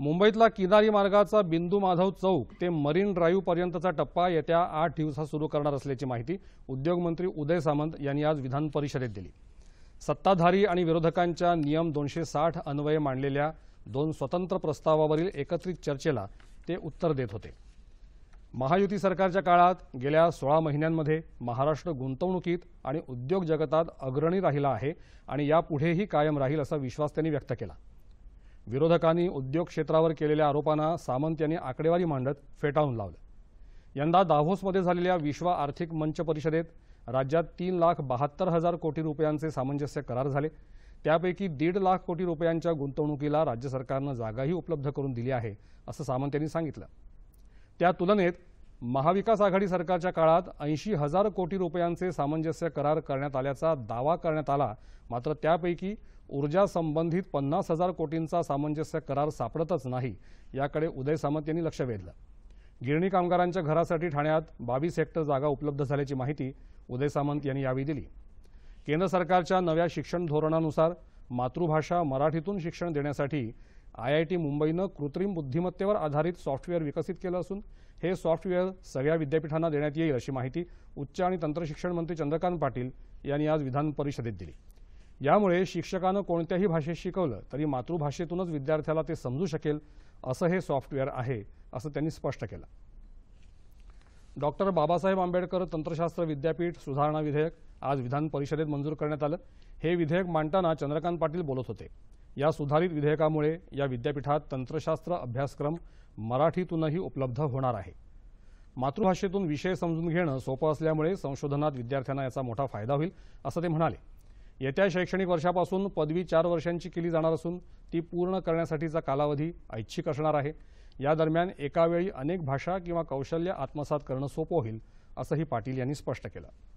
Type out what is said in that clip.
मुंबईतला किनारी मार्गाचा बिंदू माधव चौक ते मरीन ड्राईव्ह पर्यंतचा टप्पा येत्या आठ दिवसात सुरू करणार असल्याची माहिती उद्योगमंत्री उदय सामंत यांनी आज विधान परिषदेत दिली सत्ताधारी आणि विरोधकांच्या नियम दोनशे साठ अन्वये मांडलेल्या दोन स्वतंत्र प्रस्तावावरील एकत्रित चर्चेला ते उत्तर देत होते महायुती सरकारच्या काळात गेल्या सोळा महिन्यांमध्ये महाराष्ट्र गुंतवणुकीत आणि उद्योग जगतात अग्रणी राहिला आहे आणि यापुढेही कायम राहील असा विश्वास त्यांनी व्यक्त केला विरोधकांनी उद्योग क्षेत्रावर केलेल्या आरोपांना सामंत यांनी आकडेवारी मांडत फेटाळून लावलं यंदा दाव्होसमध्ये झालेल्या विश्व आर्थिक मंच परिषदेत राज्यात तीन लाख बहात्तर हजार कोटी रुपयांचे सामंजस्य करार झाले त्यापैकी दीड लाख कोटी रुपयांच्या गुंतवणुकीला राज्य सरकारनं जागाही उपलब्ध करून दिली आहे असं सामंत यांनी सांगितलं त्या तुलनेत महाविकास आघाडी सरकारच्या काळात ऐंशी हजार कोटी रुपयांचे सामंजस्य करार करण्यात आल्याचा दावा करण्यात आला मात्र त्यापैकी ऊर्जा संबंधित पन्नास हजार कोटींचा सामंजस्य करार सापडतच नाही याकडे उदय सामंत यांनी लक्ष वेधलं गिरणी कामगारांच्या घरासाठी ठाण्यात बावीस हेक्टर जागा उपलब्ध झाल्याची माहिती उदय सामंत यांनी यावेळी दिली केंद्र सरकारच्या नव्या शिक्षण धोरणानुसार मातृभाषा मराठीतून शिक्षण देण्यासाठी आय आय टी मुंबईनं कृत्रिम बुद्धिमत्तेवर आधारित सॉफ्टवेअर विकसित केलं असून हे सॉफ्टवेअर सगळ्या विद्यापीठांना देण्यात येईल अशी माहिती उच्च आणि तंत्रशिक्षण मंत्री चंद्रकांत पाटील यांनी आज विधान परिषदेत दिली यामुळे शिक्षकानं कोणत्याही भाषेत शिकवलं तरी मातृभाषेतूनच विद्यार्थ्याला ते समजू शकेल असं हे सॉफ्टवेअर आहे असं त्यांनी स्पष्ट केलं डॉक्टर बाबासाहेब आंबेडकर तंत्रशास्त्र विद्यापीठ सुधारणा विधेयक आज विधान परिषदेत मंजूर करण्यात आलं हे विधेयक मांडताना चंद्रकांत पाटील बोलत होते या सुधारित विधेयकामुळे या विद्यापीठात तंत्रशास्त्र अभ्यासक्रम मराठीतूनही उपलब्ध होणार आहे मातृभाषेतून विषय समजून घेणं सोपं असल्यामुळे संशोधनात विद्यार्थ्यांना याचा मोठा फायदा होईल असं ते म्हणाले येत्या शैक्षणिक वर्षापासून पदवी चार वर्षांची केली जाणार असून ती पूर्ण करण्यासाठीचा कालावधी ऐच्छिक असणार आहे या दरम्यान एकावेळी अनेक भाषा किंवा कौशल्य आत्मसात करणं सोपं होईल असंही पाटील यांनी स्पष्ट केलं